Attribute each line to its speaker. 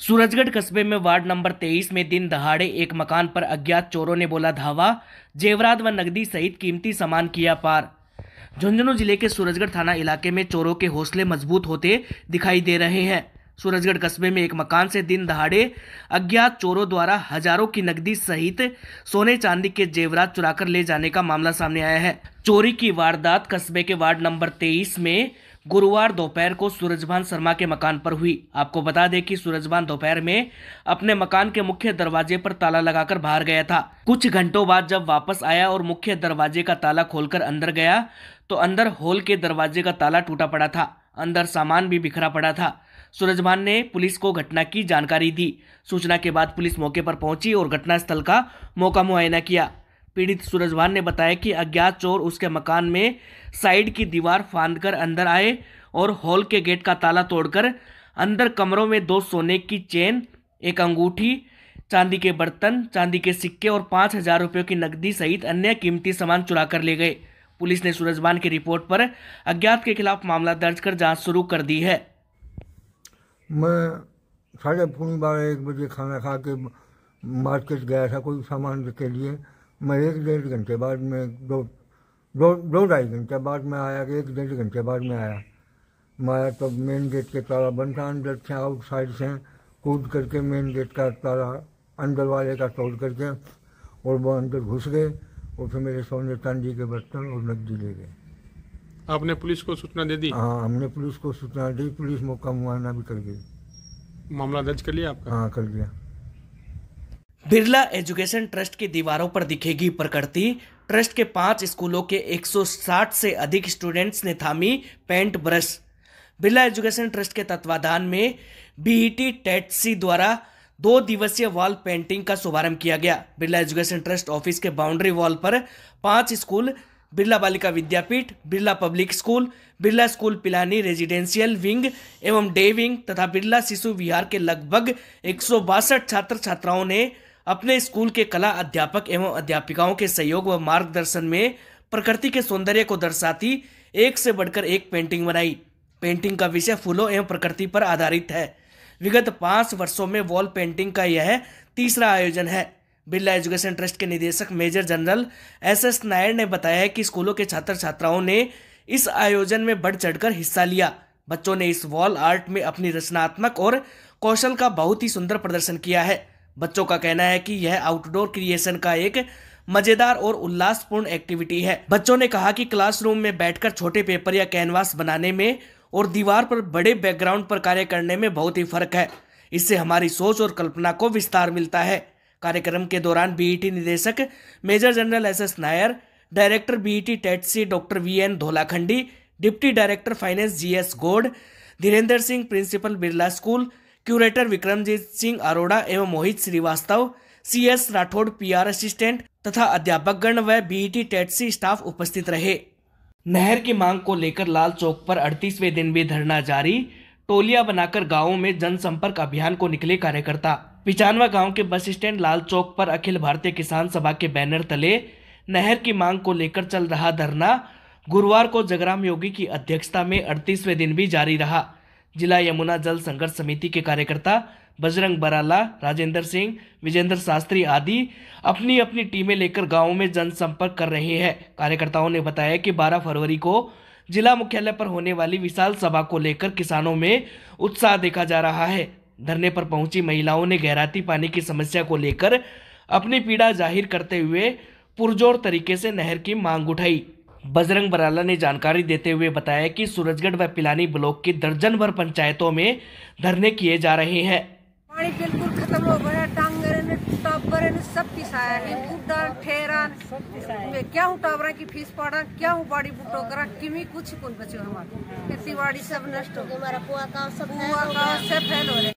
Speaker 1: सूरजगढ़ कस्बे में ward number 23 में दिन दहाड़े एक मकान पर अज्ञात चोरों ने बोला धावा जेवरात व नकदी सहित कीमती सामान किया पार झुंझुनू जिले के सूरजगढ़ थाना इलाके में चोरों के हौसले मजबूत होते दिखाई दे रहे हैं सूरजगढ़ कस्बे में एक मकान से दिन दहाड़े अज्ञात चोरों द्वारा हजारों की नकदी सहित सोने चांदी के जेवरात चुराकर ले जाने का मामला सामने आया है चोरी की वारदात कस्बे के वार्ड नंबर 23 में गुरुवार दोपहर को सूरजभान शर्मा के मकान पर हुई आपको बता दें कि सूरजभान दोपहर में अपने मकान के मुख्य दरवाजे पर ताला लगाकर बाहर गया था कुछ घंटों बाद जब वापस आया और मुख्य दरवाजे का ताला खोलकर अंदर गया तो अंदर हॉल के दरवाजे का ताला टूटा पड़ा था अंदर सामान भी बिखरा पड़ा था सूरजभान ने पुलिस को घटना की जानकारी दी सूचना के बाद पुलिस मौके पर पहुंची और घटनास्थल का मौका मुआयना किया पीड़ित सूरजवान ने बताया कि अज्ञात चोर उसके मकान में साइड की दीवार फांदकर अंदर आए और हॉल के गेट का ताला तोड़कर अंदर कमरों में दो सोने की चेन एक अंगूठी चांदी के बर्तन चांदी के सिक्के और पाँच हजार रुपये की नकदी सहित अन्य कीमती सामान चुरा कर ले गए पुलिस ने सूरजवान की रिपोर्ट पर अज्ञात के खिलाफ मामला दर्ज कर जांच शुरू कर दी है
Speaker 2: मैं साढ़े पौने बारह एक बजे खाना खा के मार्केट गया था कोई सामान के लिए मैं एक डेढ़ घंटे बाद में दो दो दो ढाई घंटे बाद में आया एक डेढ़ घंटे बाद में आया मैं आया तो मेन गेट के ताला बंद था अंदर से आउट साइड से कूद करके मेन गेट का ताला अंदर वाले का तोड़ करके और वो अंदर घुस गए और फिर मेरे सोने चांदी के बर्तन और नकदी ले गए आपने
Speaker 1: पुलिस को सूचना दे दी हाँ
Speaker 2: हमने पुलिस को सूचना दी पुलिस मौका मुआयना भी कर गई
Speaker 1: मामला दर्ज कर लिया आपका हाँ कर लिया बिरला एजुकेशन ट्रस्ट की दीवारों पर दिखेगी प्रकृति ट्रस्ट के पांच स्कूलों के 160 से अधिक स्टूडेंट्स ने थामी paint brush Birla education trust के तत्वाधान में बीईटी टेटसी e e द्वारा दो दिवसीय वॉल पेंटिंग का शुभारंभ किया गया बिरला एजुकेशन ट्रस्ट ऑफिस के बाउंड्री वॉल पर पांच school Birla Balika Vidyapeeth Birla public school Birla school Pilani residential wing एवं डे विंग तथा बिरला शिशु विहार के लगभग एक छात्र छात्राओं ने अपने स्कूल के कला अध्यापक एवं अध्यापिकाओं के सहयोग व मार्गदर्शन में प्रकृति के सौंदर्य को दर्शाती एक से बढ़कर एक पेंटिंग बनाई पेंटिंग का विषय फूलों एवं प्रकृति पर आधारित है विगत पाँच वर्षों में वॉल पेंटिंग का यह तीसरा आयोजन है बिरला एजुकेशन ट्रस्ट के निदेशक major general S S Nair ने बताया कि स्कूलों के छात्र छात्राओं ने इस आयोजन में बढ़ चढ़कर हिस्सा लिया बच्चों ने इस वॉल आर्ट में अपनी रचनात्मक और कौशल का बहुत ही सुंदर प्रदर्शन किया है बच्चों का कहना है कि यह आउटडोर क्रिएशन का एक मजेदार और उल्लासपूर्ण एक्टिविटी है बच्चों ने कहा कि क्लासरूम में बैठकर छोटे पेपर या कैनवास बनाने में और दीवार पर बड़े बैकग्राउंड पर कार्य करने में बहुत ही फर्क है इससे हमारी सोच और कल्पना को विस्तार मिलता है कार्यक्रम के दौरान बीईटी e निदेशक major general S S Nair director BET e टेट सी doctor V N Dholakhandi deputy director finance G S Gaud Dhirendra Singh principal Birla school curator Vikramjit Singh Arora एवं Mohit Srivastava C S Rathore R assistant तथा अध्यापकगण व बीईटी टेटसी स्टाफ उपस्थित रहे नहर की मांग को लेकर लाल चौक पर अड़तीसवें दिन भी धरना जारी टोलियां बनाकर गांवों में जनसंपर्क अभियान को निकले कार्यकर्ता पिचानवा गांव के बस स्टैंड लाल चौक पर अखिल भारतीय किसान सभा के बैनर तले नहर की मांग को लेकर चल रहा धरना गुरुवार को जगराम योगी की अध्यक्षता में अड़तीसवें दिन भी जारी रहा जिला यमुना जल संघर्ष समिति के कार्यकर्ता बजरंग बराला राजेंद्र सिंह विजेंद्र शास्त्री आदि अपनी अपनी टीमें लेकर गाँवों में जनसंपर्क कर रहे हैं कार्यकर्ताओं ने बताया कि 12 फरवरी को जिला मुख्यालय पर होने वाली विशाल सभा को लेकर किसानों में उत्साह देखा जा रहा है धरने पर पहुंची महिलाओं ने गहराती पानी की समस्या को लेकर अपनी पीड़ा जाहिर करते हुए पुरजोर तरीके से नहर की मांग उठाई बजरंग बराला ने जानकारी देते हुए बताया कि सूरजगढ़ व पिलानी ब्लॉक की दर्जन भर पंचायतों में धरने किए जा रहे हैं
Speaker 2: पानी बिल्कुल खत्म हो गया टांगर ने टाबर ने सब पिसाया है बूटा ठेरा क्या हूँ टाबरा की फीस पड़ा क्या हूँ बाड़ी बूटो करा किमी कुछ कौन बचे हमारे खेती बाड़ी सब नष्ट हो गई हमारा पुआ का सब फैल हो रहे